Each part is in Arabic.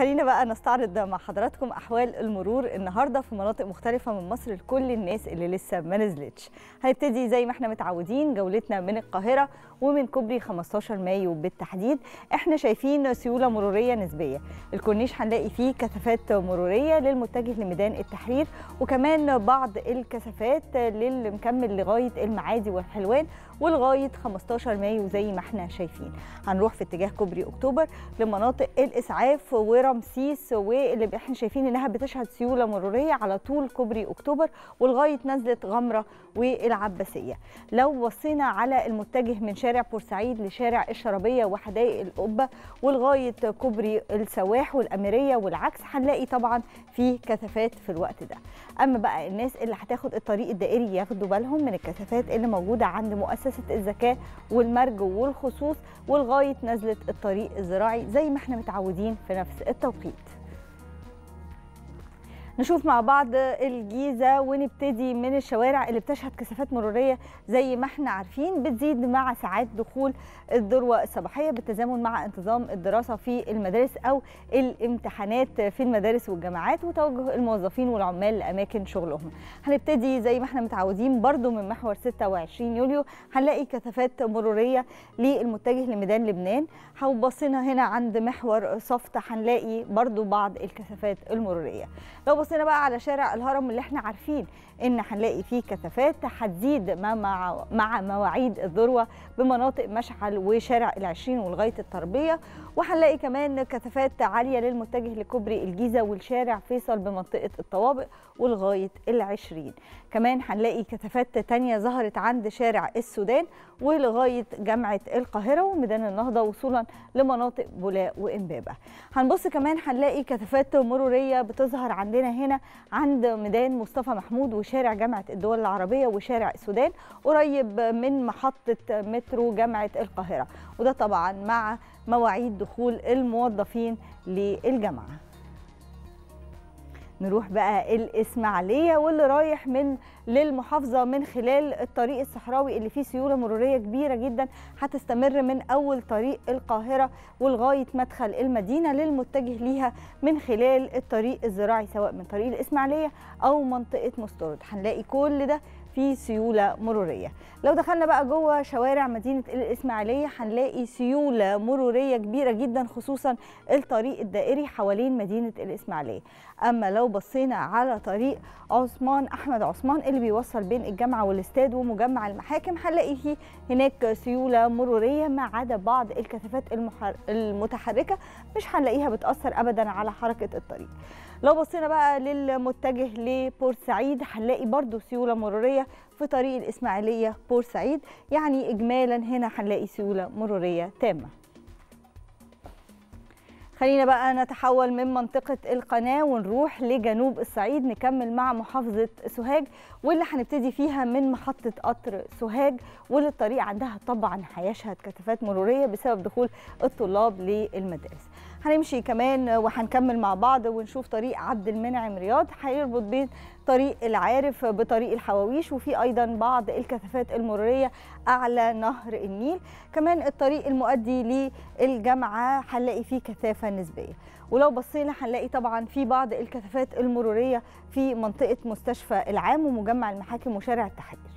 خلينا بقى نستعرض مع حضراتكم احوال المرور النهارده في مناطق مختلفه من مصر لكل الناس اللي لسه ما نزلتش هنبتدي زي ما احنا متعودين جولتنا من القاهره ومن كوبري 15 مايو بالتحديد احنا شايفين سيوله مروريه نسبيه الكورنيش هنلاقي فيه كثافات مروريه للمتجه لميدان التحرير وكمان بعض الكثافات للمكمل لغايه المعادي والحلوان ولغايه 15 مايو زي ما احنا شايفين هنروح في اتجاه كوبري اكتوبر لمناطق الاسعاف ورا رمسيس واللي احنا شايفين انها بتشهد سيوله مروريه على طول كوبري اكتوبر ولغايه نزله غمره والعباسيه. لو بصينا على المتجه من شارع بورسعيد لشارع الشرابيه وحدائق القبه ولغايه كوبري السواح والاميريه والعكس هنلاقي طبعا في كثافات في الوقت ده. اما بقى الناس اللي هتاخد الطريق الدائري ياخدوا بالهم من الكثافات اللي موجوده عند مؤسسه الزكاه والمرج والخصوص ولغايه نزله الطريق الزراعي زي ما احنا متعودين في نفس le taux نشوف مع بعض الجيزه ونبتدي من الشوارع اللي بتشهد كثافات مروريه زي ما احنا عارفين بتزيد مع ساعات دخول الذروه الصباحيه بالتزامن مع انتظام الدراسه في المدارس او الامتحانات في المدارس والجامعات وتوجه الموظفين والعمال لاماكن شغلهم. هنبتدي زي ما احنا متعودين برضو من محور 26 يوليو هنلاقي كثافات مروريه للمتجه لميدان لبنان وبصينا هنا عند محور صفت هنلاقي برضو بعض الكثافات المروريه. لو بصينا بقى على شارع الهرم اللي احنا عارفين ان هنلاقي فيه كثافات هتزيد مع, مع مواعيد الذروه بمناطق مشعل وشارع العشرين ولغايه التربيه وهنلاقي كمان كثافات عاليه للمتجه لكوبري الجيزه والشارع فيصل بمنطقه الطوابق ولغايه العشرين كمان هنلاقي كثافات تانية ظهرت عند شارع السودان ولغايه جامعه القاهره وميدان النهضه وصولا لمناطق بولاق وامبابه هنبص كمان هنلاقي كثافات مروريه بتظهر عندنا هنا عند ميدان مصطفى محمود وشارع جامعه الدول العربيه وشارع السودان قريب من محطه مترو جامعه القاهره وده طبعا مع مواعيد دخول الموظفين للجامعه نروح بقى الإسماعيلية واللي رايح من للمحافظة من خلال الطريق الصحراوي اللي فيه سيولة مرورية كبيرة جدا هتستمر من أول طريق القاهرة ولغاية مدخل المدينة للمتجه ليها من خلال الطريق الزراعي سواء من طريق الإسماعيلية أو منطقة مستورد هنلاقي كل ده في سيوله مروريه لو دخلنا بقى جوه شوارع مدينه الاسماعيليه هنلاقي سيوله مروريه كبيره جدا خصوصا الطريق الدائري حوالين مدينه الاسماعيليه اما لو بصينا على طريق عثمان احمد عثمان اللي بيوصل بين الجامعه والاستاد ومجمع المحاكم هنلاقي هناك سيوله مروريه ما عدا بعض الكثافات المتحركه مش هنلاقيها بتاثر ابدا على حركه الطريق لو بصينا بقى للمتجه لبورسعيد هنلاقي برضو سيوله مروريه في طريق الاسماعيليه بورسعيد يعني اجمالا هنا هنلاقي سيوله مروريه تامه خلينا بقى نتحول من منطقة القناة ونروح لجنوب الصعيد نكمل مع محافظة سوهاج واللي هنبتدي فيها من محطة قطر سوهاج واللي الطريق عندها طبعا هيشهد كثافات مرورية بسبب دخول الطلاب للمدارس هنمشي كمان وهنكمل مع بعض ونشوف طريق عبد المنعم رياض هيربط بين الطريق العارف بطريق الحواويش وفي ايضا بعض الكثافات المروريه اعلى نهر النيل كمان الطريق المؤدي للجامعه هنلاقي فيه كثافه نسبيه ولو بصينا هنلاقي طبعا في بعض الكثافات المروريه في منطقه مستشفى العام ومجمع المحاكم وشارع التحرير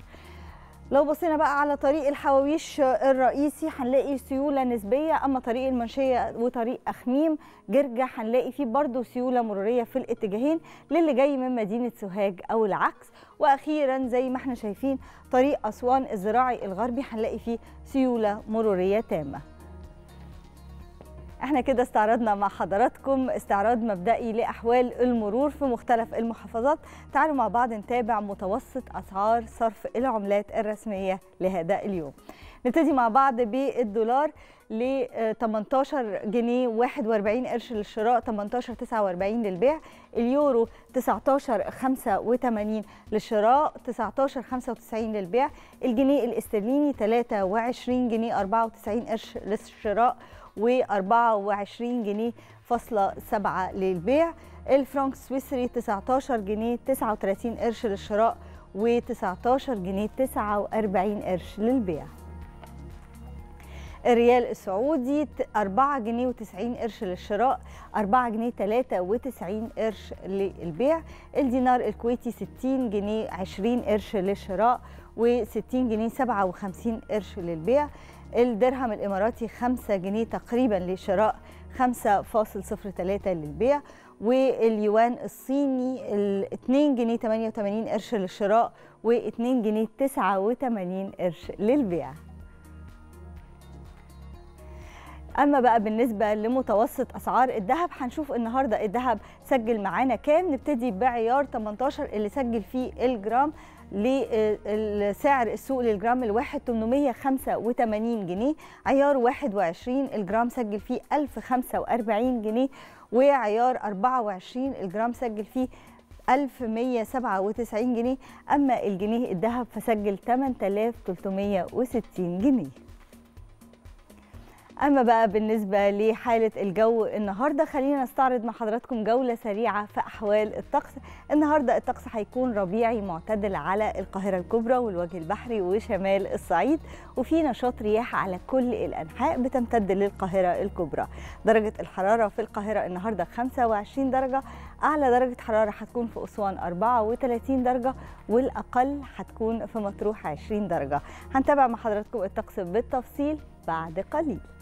لو بصينا بقى على طريق الحواويش الرئيسي هنلاقي سيوله نسبيه اما طريق المنشيه وطريق اخميم جرجا هنلاقي فيه برضو سيوله مروريه في الاتجاهين للي جاي من مدينه سوهاج او العكس واخيرا زي ما احنا شايفين طريق اسوان الزراعي الغربي هنلاقي فيه سيوله مروريه تامه احنا كده استعرضنا مع حضراتكم استعراض مبدئي لأحوال المرور في مختلف المحافظات تعالوا مع بعض نتابع متوسط أسعار صرف العملات الرسمية لهذا اليوم نبتدي مع بعض بالدولار ل 18 آه، جنيه 41 قرش للشراء 18 49 للبيع اليورو 19 85 للشراء 19 95 للبيع الجنيه الاسترليني 23 جنيه 94 قرش للشراء و24 جنيه فاصلة 7 للبيع الفرنك السويسري 19 جنيه 39 قرش للشراء و19 جنيه 49 قرش للبيع الريال السعودي 4 جنيه و90 قرش للشراء 4 جنيه 93 قرش للبيع الدينار الكويتي 60 جنيه 20 قرش للشراء و60 جنيه 57 قرش للبيع الدرهم الإماراتي 5 جنيه تقريبا لشراء 5.03 للبيع واليوان الصيني 2 جنيه 88 قرش للشراء و2 جنيه 89 قرش للبيع اما بقى بالنسبه لمتوسط اسعار الذهب هنشوف النهارده الذهب سجل معانا كام نبتدي بعيار 18 اللي سجل فيه الجرام لسعر السوق للجرام الواحد 885 جنيه عيار 21 الجرام سجل فيه 1045 جنيه وعيار 24 الجرام سجل فيه 1197 جنيه أما الجنيه الذهب فسجل 8360 جنيه أما بقى بالنسبة لحالة الجو النهاردة خلينا نستعرض مع حضراتكم جولة سريعة في أحوال الطقس النهاردة الطقس هيكون ربيعي معتدل على القاهرة الكبرى والوجه البحري وشمال الصعيد وفي نشاط رياح على كل الأنحاء بتمتد للقاهرة الكبرى درجة الحرارة في القاهرة النهاردة 25 درجة أعلى درجة حرارة هتكون في أسوان 34 درجة والأقل هتكون في مطروح 20 درجة هنتابع مع حضراتكم الطقس بالتفصيل بعد قليل